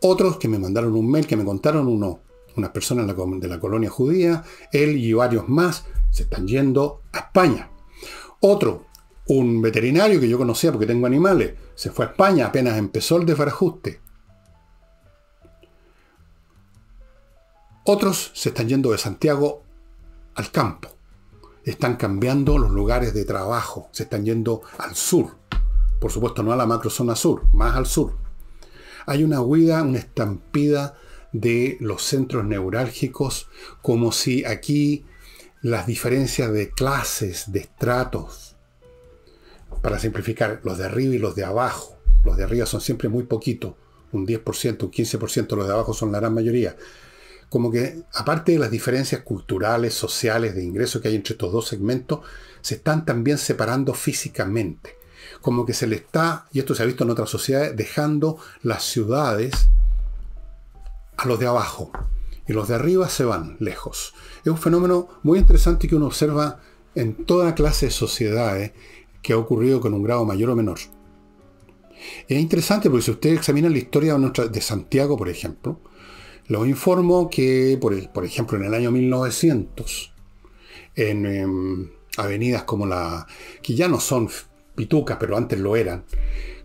Otros que me mandaron un mail, que me contaron uno, unas personas de la colonia judía, él y varios más se están yendo a España. Otro, un veterinario que yo conocía porque tengo animales, se fue a España apenas empezó el desbarajuste. Otros se están yendo de Santiago al campo. Están cambiando los lugares de trabajo. Se están yendo al sur. Por supuesto, no a la macrozona sur, más al sur. Hay una huida, una estampida de los centros neurálgicos, como si aquí las diferencias de clases, de estratos, para simplificar, los de arriba y los de abajo, los de arriba son siempre muy poquitos, un 10%, un 15%, los de abajo son la gran mayoría. Como que, aparte de las diferencias culturales, sociales, de ingreso que hay entre estos dos segmentos, se están también separando físicamente como que se le está, y esto se ha visto en otras sociedades, dejando las ciudades a los de abajo. Y los de arriba se van lejos. Es un fenómeno muy interesante que uno observa en toda clase de sociedades que ha ocurrido con un grado mayor o menor. Es interesante porque si usted examina la historia de Santiago, por ejemplo, los informo que, por, por ejemplo, en el año 1900, en em, avenidas como la, que ya no son pitucas, pero antes lo eran,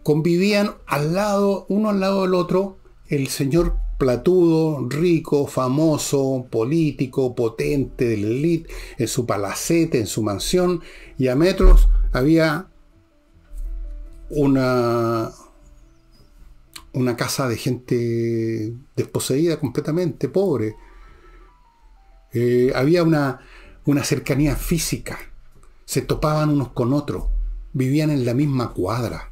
convivían al lado, uno al lado del otro, el señor platudo, rico, famoso, político, potente de la elite, en su palacete, en su mansión, y a metros había una, una casa de gente desposeída completamente, pobre. Eh, había una, una cercanía física, se topaban unos con otros vivían en la misma cuadra.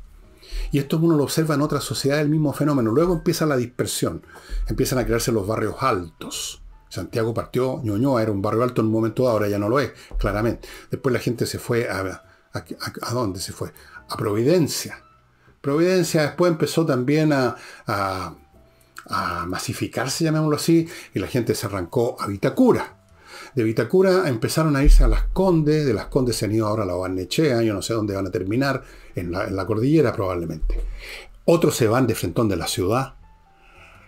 Y esto uno lo observa en otras sociedades, el mismo fenómeno. Luego empieza la dispersión, empiezan a crearse los barrios altos. Santiago partió, Ñoñoa era un barrio alto en un momento ahora ya no lo es, claramente. Después la gente se fue a, a, dónde se fue? A Providencia. Providencia después empezó también a, a masificarse, llamémoslo así, y la gente se arrancó a Vitacura de Vitacura empezaron a irse a Las Condes, de Las Condes se han ido ahora a La Barnechea, yo no sé dónde van a terminar, en la, cordillera probablemente. Otros se van de frentón de la ciudad.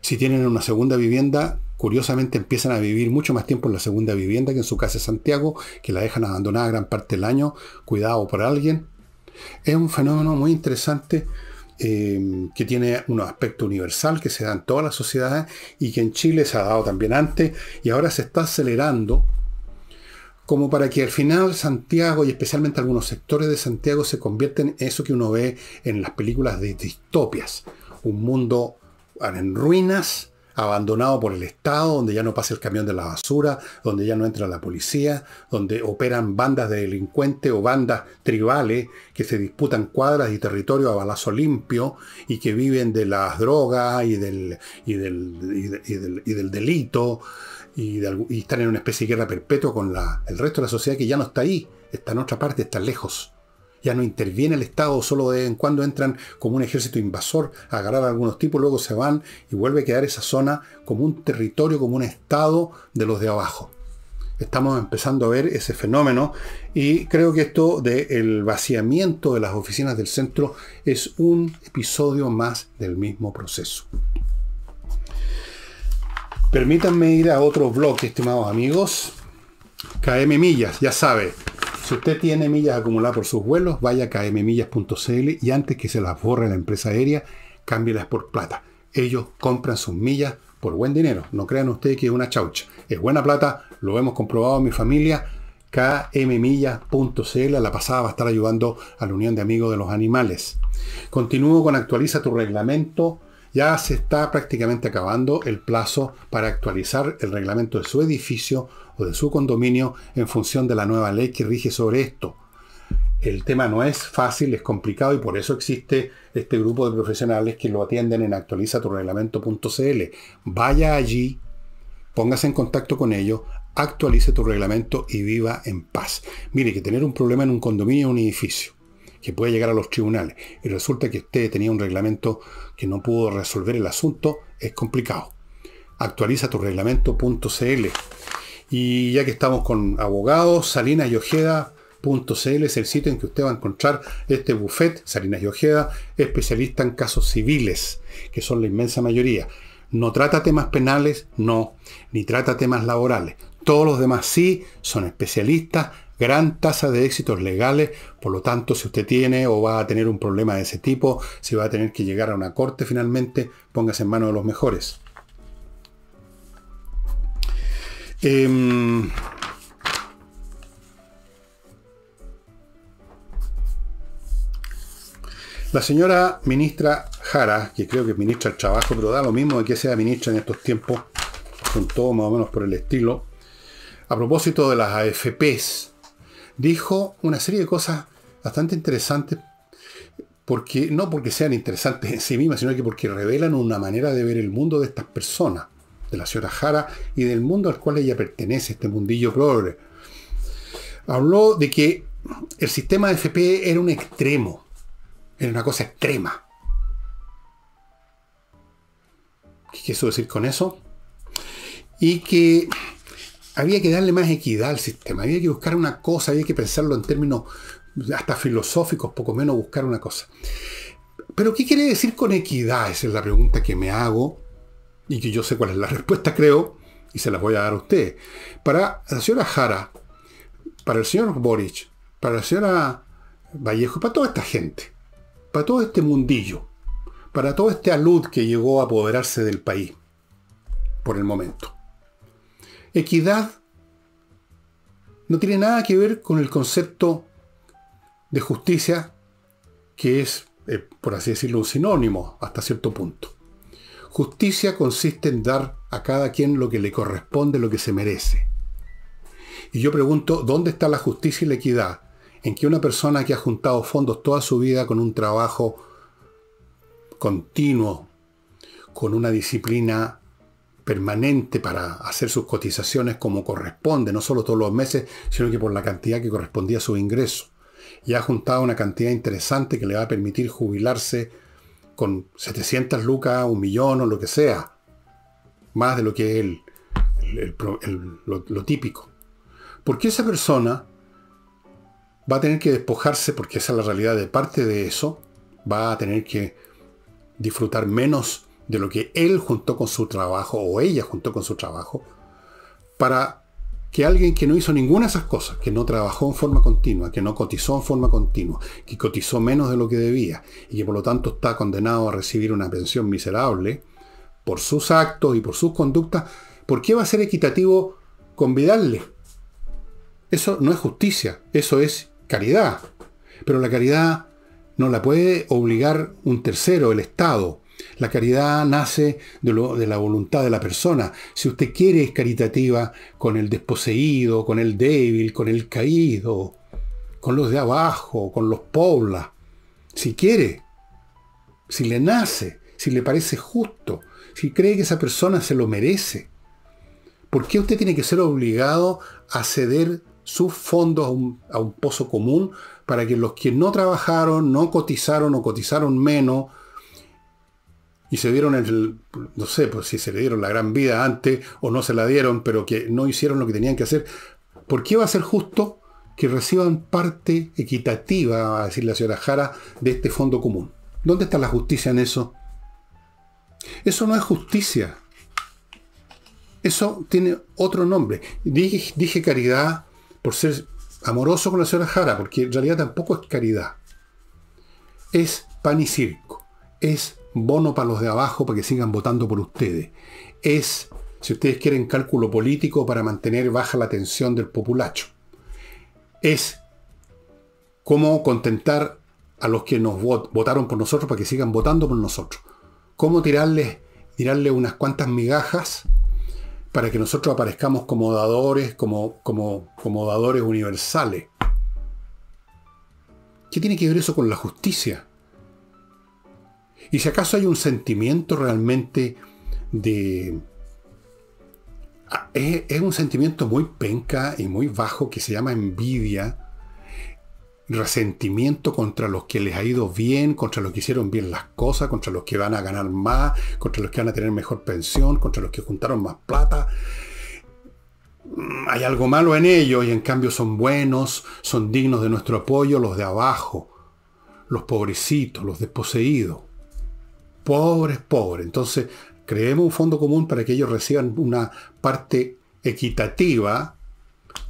Si tienen una segunda vivienda, curiosamente empiezan a vivir mucho más tiempo en la segunda vivienda que en su casa de Santiago, que la dejan abandonada gran parte del año, cuidado por alguien. Es un fenómeno muy interesante eh, que tiene un aspecto universal que se da en todas las sociedades y que en Chile se ha dado también antes y ahora se está acelerando como para que al final Santiago y especialmente algunos sectores de Santiago se convierten en eso que uno ve en las películas de distopias. Un mundo en ruinas, abandonado por el Estado, donde ya no pasa el camión de la basura, donde ya no entra la policía, donde operan bandas de delincuentes o bandas tribales que se disputan cuadras y territorio a balazo limpio y que viven de las drogas y del, y del delito y, están en una especie de guerra perpetua con el resto de la sociedad que ya no está ahí, está en otra parte, está lejos. Ya no interviene el Estado, solo de vez en cuando entran como un ejército invasor a agarrar a algunos tipos, luego se van y vuelve a quedar esa zona como un territorio, como un Estado de los de abajo estamos empezando a ver ese fenómeno y creo que esto del vaciamiento de las oficinas del centro es un episodio más del mismo proceso. Permítanme ir a otro blog, estimados amigos. KM Millas, ya sabe. Si usted tiene millas acumuladas por sus vuelos, vaya a kmmillas.cl y antes que se las borre la empresa aérea, cámbielas por plata. Ellos compran sus millas por buen dinero. No crean ustedes que es una chaucha. Es buena plata, lo hemos comprobado en mi familia. kmmillas.cl la pasada va a estar ayudando a la Unión de Amigos de los Animales. Continúo con actualiza tu reglamento ya se está prácticamente acabando el plazo para actualizar el reglamento de su edificio o de su condominio en función de la nueva ley que rige sobre esto. El tema no es fácil, es complicado y por eso existe este grupo de profesionales que lo atienden en actualizatureglamento.cl. Vaya allí, póngase en contacto con ellos, actualice tu reglamento y viva en paz. Mire que tener un problema en un condominio o un edificio que puede llegar a los tribunales y resulta que usted tenía un reglamento que no pudo resolver el asunto, es complicado. Actualiza tu reglamento.cl. Y ya que estamos con abogados, Salinas y Ojeda.cl es el sitio en que usted va a encontrar este buffet, Salinas y Ojeda, especialista en casos civiles, que son la inmensa mayoría. No trata temas penales, no, ni trata temas laborales. Todos los demás sí, son especialistas gran tasa de éxitos legales, por lo tanto, si usted tiene o va a tener un problema de ese tipo, si va a tener que llegar a una corte finalmente, póngase en manos de los mejores. Em, la señora ministra Jara, que creo que es ministra del Trabajo, pero da lo mismo de que sea ministra en estos tiempos, con todo más o menos por el estilo, a propósito de las AFPs, dijo una serie de cosas bastante interesantes, porque, no porque sean interesantes en sí mismas, sino que porque revelan una manera de ver el mundo de estas personas, de la señora Jara y del mundo al cual ella pertenece, este mundillo pobre. Habló de que el sistema FP era un extremo, era una cosa extrema. ¿Qué quiso decir con eso? Y que había que darle más equidad al sistema, había que buscar una cosa, había que pensarlo en términos hasta filosóficos, poco menos buscar una cosa. Pero ¿qué quiere decir con equidad? Esa es la pregunta que me hago y que yo sé cuál es la respuesta, creo, y se las voy a dar a ustedes. Para la señora Jara, para el señor Boric, para la señora Vallejo, para toda esta gente, para todo este mundillo, para todo este alud que llegó a apoderarse del país por el momento equidad no tiene nada que ver con el concepto de justicia, que es, eh, por así decirlo, un sinónimo hasta cierto punto. Justicia consiste en dar a cada quien lo que le corresponde, lo que se merece. Y yo pregunto, ¿dónde está la justicia y la equidad? En que una persona que ha juntado fondos toda su vida con un trabajo continuo, con una disciplina permanente para hacer sus cotizaciones como corresponde, no solo todos los meses, sino que por la cantidad que correspondía a su ingreso. Y ha juntado una cantidad interesante que le va a permitir jubilarse con 700 lucas, un millón o lo que sea, más de lo que es lo, lo típico. Porque esa persona va a tener que despojarse, porque esa es la realidad de parte de eso, va a tener que disfrutar menos de lo que él juntó con su trabajo o ella juntó con su trabajo, para que alguien que no hizo ninguna de esas cosas, que no trabajó en forma continua, que no cotizó en forma continua, que cotizó menos de lo que debía y que por lo tanto está condenado a recibir una pensión miserable por sus actos y por sus conductas, ¿por qué va a ser equitativo convidarle? Eso no es justicia, eso es caridad. Pero la caridad no la puede obligar un tercero, el Estado. La caridad nace de, la voluntad de la persona. Si usted quiere es caritativa con el desposeído, con el débil, con el caído, con los de abajo, con los pobla. Si quiere, si le nace, si le parece justo, si cree que esa persona se lo merece. ¿Por qué usted tiene que ser obligado a ceder sus fondos a un pozo común para que los que no trabajaron, no cotizaron o cotizaron menos, y se dieron el, no sé pues, si se le dieron la gran vida antes o no se la dieron, pero que no hicieron lo que tenían que hacer, ¿por qué va a ser justo que reciban parte equitativa, va a decir la señora Jara, de este fondo común? ¿Dónde está la justicia en eso? Eso no es justicia. Eso tiene otro nombre. Dije, dije caridad por ser amoroso con la señora Jara, porque en realidad tampoco es caridad. Es pan y circo. Es bono para los de abajo para que sigan votando por ustedes. Es, si ustedes quieren, cálculo político para mantener baja la tensión del populacho. Es cómo contentar a los que nos votaron por nosotros para que sigan votando por nosotros. Cómo tirarles, tirarle unas cuantas migajas para que nosotros aparezcamos como dadores, como, como, como dadores universales. ¿Qué tiene que ver eso con la justicia? Y si acaso hay un sentimiento realmente de... Ah, es, un sentimiento muy penca y muy bajo que se llama envidia, resentimiento contra los que les ha ido bien, contra los que hicieron bien las cosas, contra los que van a ganar más, contra los que van a tener mejor pensión, contra los que juntaron más plata. Mm, hay algo malo en ellos y en cambio son buenos, son dignos de nuestro apoyo los de abajo, los pobrecitos, los desposeídos pobres, pobres. Entonces, creemos un fondo común para que ellos reciban una parte equitativa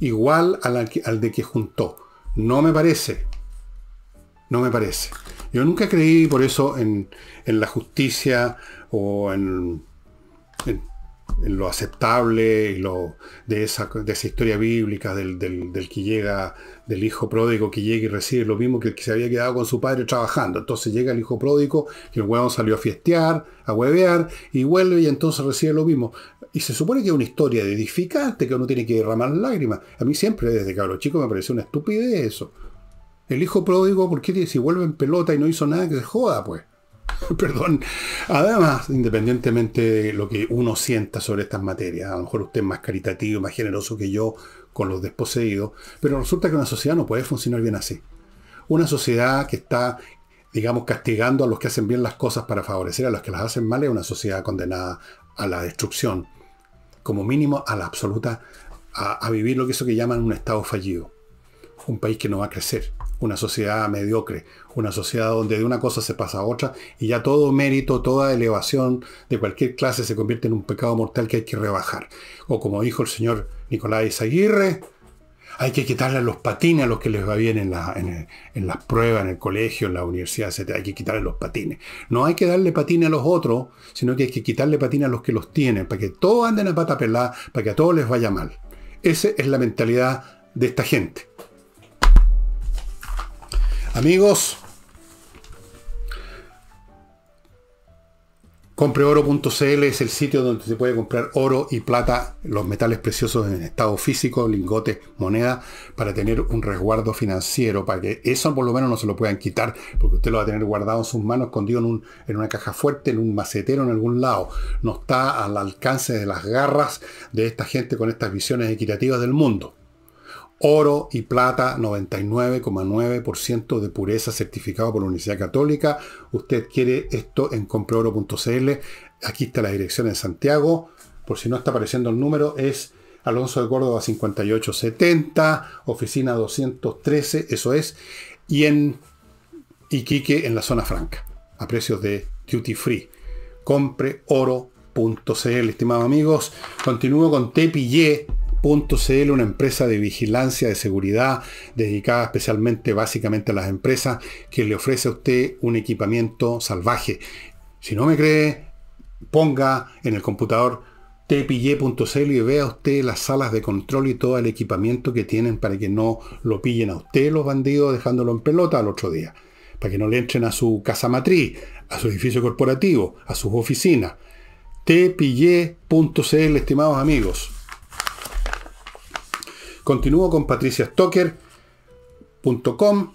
igual a la que, al de que juntó. No me parece. No me parece. Yo nunca creí por eso en la justicia o en lo aceptable y lo, de, esa, de esa historia bíblica del, que llega, del hijo pródigo que llega y recibe lo mismo que el que se había quedado con su padre trabajando. Entonces llega el hijo pródigo, y el huevón salió a fiestear, a huevear, y vuelve y entonces recibe lo mismo. Y se supone que es una historia de edificante, que uno tiene que derramar lágrimas. A mí siempre, desde cabro chico, me pareció una estupidez eso. El hijo pródigo, ¿por qué si vuelve en pelota y no hizo nada que se joda, pues? Perdón. Además, independientemente de lo que uno sienta sobre estas materias, a lo mejor usted es más caritativo, más generoso que yo con los desposeídos, pero resulta que una sociedad no puede funcionar bien así. Una sociedad que está, digamos, castigando a los que hacen bien las cosas para favorecer a los que las hacen mal es una sociedad condenada a la destrucción, como mínimo a la absoluta, a, a vivir lo que eso que llaman un estado fallido, un país que no va a crecer, una sociedad mediocre, una sociedad donde de una cosa se pasa a otra y ya todo mérito, toda elevación de cualquier clase se convierte en un pecado mortal que hay que rebajar. O como dijo el señor Nicolás Aguirre, hay que quitarle los patines a los que les va bien en, en, las pruebas, en el colegio, en la universidad, etc. Hay que quitarle los patines. No hay que darle patines a los otros, sino que hay que quitarle patines a los que los tienen, para que todos anden a pata pelada, para que a todos les vaya mal. Esa es la mentalidad de esta gente. Amigos, Compreoro.cl es el sitio donde se puede comprar oro y plata, los metales preciosos en estado físico, lingotes, moneda, para tener un resguardo financiero, para que eso por lo menos no se lo puedan quitar, porque usted lo va a tener guardado en sus manos, escondido en, en una caja fuerte, en un macetero, en algún lado. No está al alcance de las garras de esta gente con estas visiones equitativas del mundo oro y plata 99,9% de pureza certificado por la Universidad Católica. Usted quiere esto en compreoro.cl. Aquí está la dirección en Santiago. Por si no está apareciendo el número, es Alonso de Córdoba 5870, oficina 213, eso es. Y en Iquique, en la zona franca, a precios de duty free. compreoro.cl... estimados amigos. Continúo con Tepille... .cl una empresa de vigilancia, de seguridad, dedicada especialmente, básicamente a las empresas, que le ofrece a usted un equipamiento salvaje. Si no me cree, ponga en el computador tpille.cl y vea usted las salas de control y todo el equipamiento que tienen para que no lo pillen a usted los bandidos dejándolo en pelota al otro día, para que no le entren a su casa matriz, a su edificio corporativo, a sus oficinas. tpille.cl, estimados amigos. Continúo con patriciastocker.com,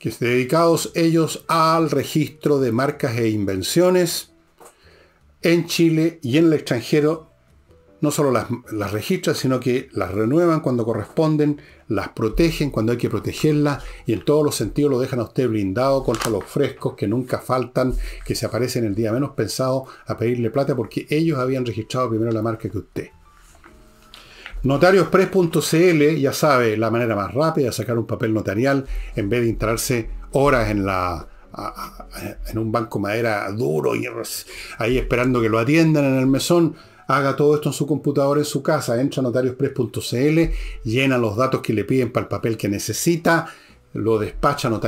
que es dedicados ellos al registro de marcas e invenciones en Chile y en el extranjero. No solo las, registran, sino que las renuevan cuando corresponden, las protegen cuando hay que protegerlas y en todos los sentidos lo dejan a usted blindado contra los frescos que nunca faltan, que se aparecen el día menos pensado a pedirle plata porque ellos habían registrado primero la marca que usted. Notariospress.cl, ya sabe, la manera más rápida de sacar un papel notarial en vez de entrarse horas en la en un banco madera duro y ahí esperando que lo atiendan en el mesón. Haga todo esto en su computador en su casa. Entra a notariospress.cl, llena los datos que le piden para el papel que necesita, lo despacha a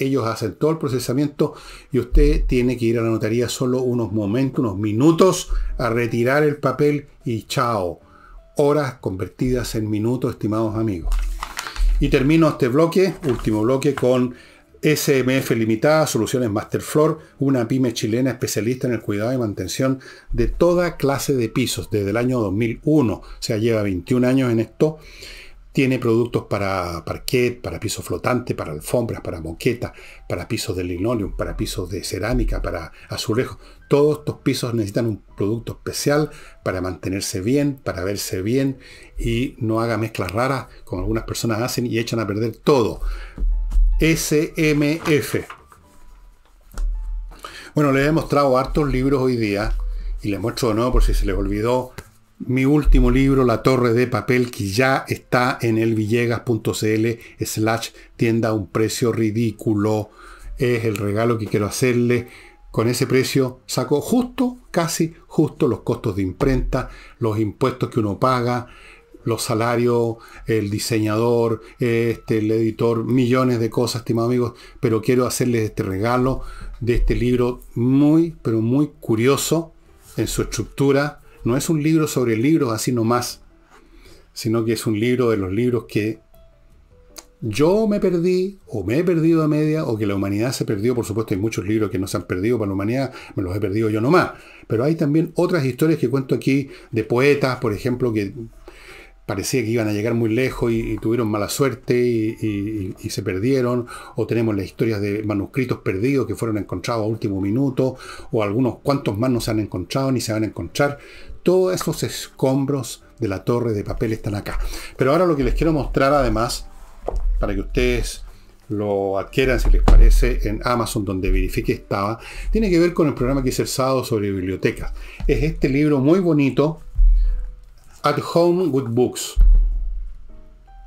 ellos hacen todo el procesamiento y usted tiene que ir a la notaría solo unos momentos, unos minutos a retirar el papel y chao horas convertidas en minutos, estimados amigos. Y termino este bloque, último bloque, con SMF Limitada, Soluciones Masterfloor, una pyme chilena especialista en el cuidado y mantención de toda clase de pisos desde el año 2001. O sea, lleva 21 años en esto. Tiene productos para parquet, para piso flotante, para alfombras, para moquetas, para pisos de linoleum, para pisos de cerámica, para azulejos. Todos estos pisos necesitan un producto especial para mantenerse bien, para verse bien y no haga mezclas raras como algunas personas hacen y echan a perder todo. SMF. Bueno, les he mostrado hartos libros hoy día y les muestro de nuevo por si se les olvidó mi último libro, La Torre de Papel, que ya está en elvillegas.cl slash tienda a un precio ridículo. Es el regalo que quiero hacerle. Con ese precio saco justo, casi justo los costos de imprenta, los impuestos que uno paga, los salarios, el diseñador, este, el editor, millones de cosas, estimados amigos. Pero quiero hacerles este regalo de este libro muy, pero muy curioso en su estructura, no es un libro sobre libros así nomás, sino que es un libro de los libros que yo me perdí, o me he perdido a media, o que la humanidad se perdió. Por supuesto, hay muchos libros que no se han perdido para la humanidad, me los he perdido yo nomás. Pero hay también otras historias que cuento aquí de poetas, por ejemplo, que parecía que iban a llegar muy lejos y, tuvieron mala suerte y, y, se perdieron, o tenemos las historias de manuscritos perdidos que fueron encontrados a último minuto, o algunos cuantos más no se han encontrado ni se van a encontrar. Todos esos escombros de la torre de papel están acá. Pero ahora lo que les quiero mostrar además, para que ustedes lo adquieran si les parece en Amazon donde verifique estaba, tiene que ver con el programa que hice el sábado sobre bibliotecas. Es este libro muy bonito At Home with Books.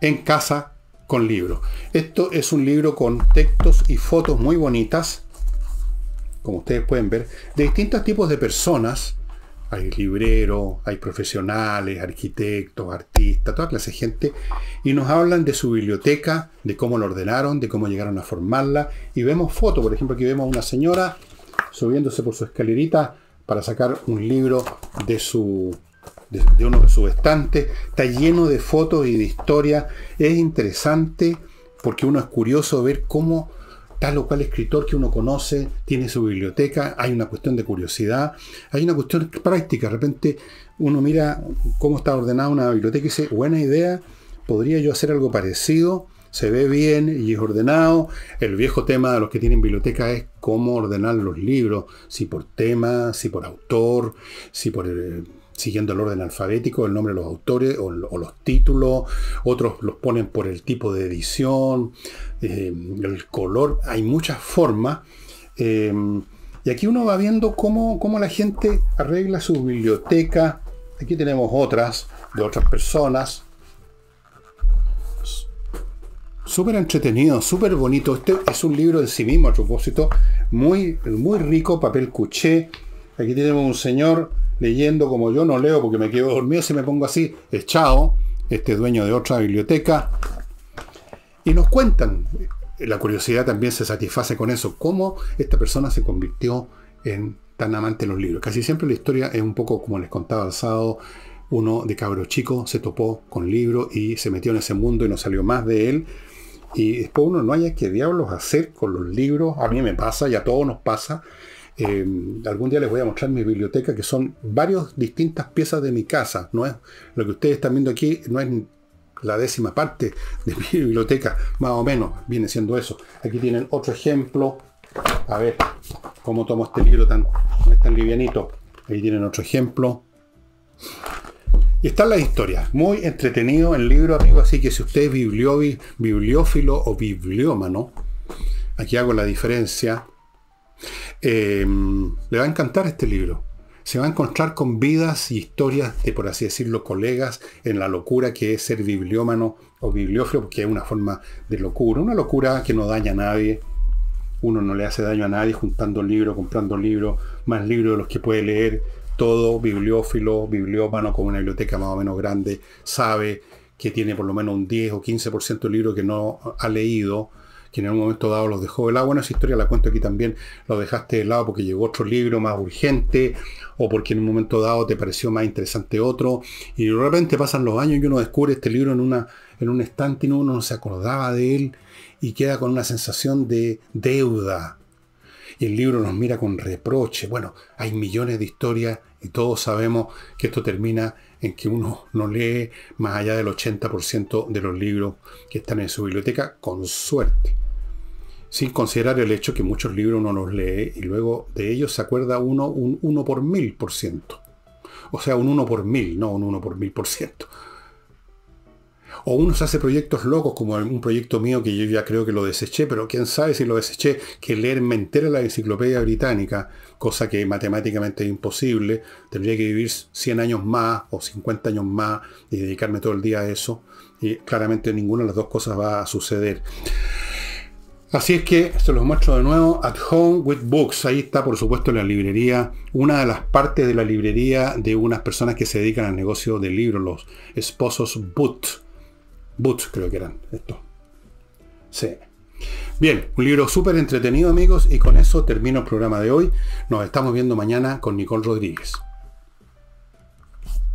En casa con libros. Esto es un libro con textos y fotos muy bonitas, como ustedes pueden ver, de distintos tipos de personas. Hay libreros, hay profesionales, arquitectos, artistas, toda clase de gente. Y nos hablan de su biblioteca, de cómo la ordenaron, de cómo llegaron a formarla. Y vemos fotos, por ejemplo, aquí vemos a una señora subiéndose por su escalerita para sacar un libro de su de, uno de sus estantes, está lleno de fotos y de historias. Es interesante porque uno es curioso ver cómo tal o cual escritor que uno conoce tiene su biblioteca, hay una cuestión de curiosidad, hay una cuestión práctica, de repente uno mira cómo está ordenada una biblioteca y dice, buena idea, podría yo hacer algo parecido, se ve bien y es ordenado. El viejo tema de los que tienen biblioteca es cómo ordenar los libros, si por tema, si por autor, si por eh, siguiendo el orden alfabético, el nombre de los autores o, los títulos, otros los ponen por el tipo de edición, eh, el color, hay muchas formas. Eh, y aquí uno va viendo cómo, la gente arregla su biblioteca. Aquí tenemos otras de otras personas. Súper entretenido, súper bonito. Este es un libro de sí mismo, a propósito, muy, muy rico, papel cuché. Aquí tenemos un señor leyendo como yo no leo porque me quedo dormido si me pongo así, es Chao, este dueño de otra biblioteca. Y nos cuentan, la curiosidad también se satisface con eso, cómo esta persona se convirtió en tan amante de los libros. Casi siempre la historia es un poco como les contaba el sábado, uno de cabro chico se topó con libros y se metió en ese mundo y no salió más de él. Y después uno no haya que diablos hacer con los libros. A mí me pasa y a todos nos pasa Em, algún día les voy a mostrar mi biblioteca, que son varias distintas piezas de mi casa. No es, lo que ustedes están viendo aquí no es la décima parte de mi biblioteca, más o menos, viene siendo eso. Aquí tienen otro ejemplo. A ver, cómo tomo este libro tan, tan livianito. Ahí tienen otro ejemplo. Y están las historias. Muy entretenido el libro, amigo. Así que si usted es bibliófilo o bibliómano, aquí hago la diferencia le eh, va a encantar este libro. Se va a encontrar con vidas y historias de, por así decirlo, colegas en la locura que es ser bibliómano o bibliófilo, porque es una forma de locura, una locura que no daña a nadie. Uno no le hace daño a nadie juntando libros, comprando libros, más libros de los que puede leer. Todo bibliófilo, bibliómano con una biblioteca más o menos grande sabe que tiene por lo menos un 10 o 15% de libros que no ha leído ...que en un momento dado los dejó de lado. Bueno, esa historia la cuento aquí también, lo dejaste de lado porque llegó otro libro más urgente o porque en un momento dado te pareció más interesante otro. Y de repente pasan los años y uno descubre este libro en, una, en un estante y uno no se acordaba de él y queda con una sensación de deuda. Y el libro nos mira con reproche. Bueno, hay millones de historias y todos sabemos que esto termina en que uno no lee más allá del 80% de los libros que están en su biblioteca, con suerte sin considerar el hecho que muchos libros uno los lee y luego de ellos se acuerda uno un 1 por mil por ciento. O sea, un 1 por mil, no un 1 por mil por ciento. O uno se hace proyectos locos, como un proyecto mío que yo ya creo que lo deseché, pero quién sabe si lo deseché, que leerme entera la enciclopedia británica, cosa que matemáticamente es imposible, tendría que vivir 100 años más o 50 años más y dedicarme todo el día a eso. Y claramente ninguna de las dos cosas va a suceder. Así es que se los muestro de nuevo, At Home with Books. Ahí está, por supuesto, la librería, una de las partes de la librería de unas personas que se dedican al negocio de libros, los esposos Boots. Boots, creo que eran, esto. Sí. Bien, un libro súper entretenido, amigos, y con eso termino el programa de hoy. Nos estamos viendo mañana con Nicole Rodríguez.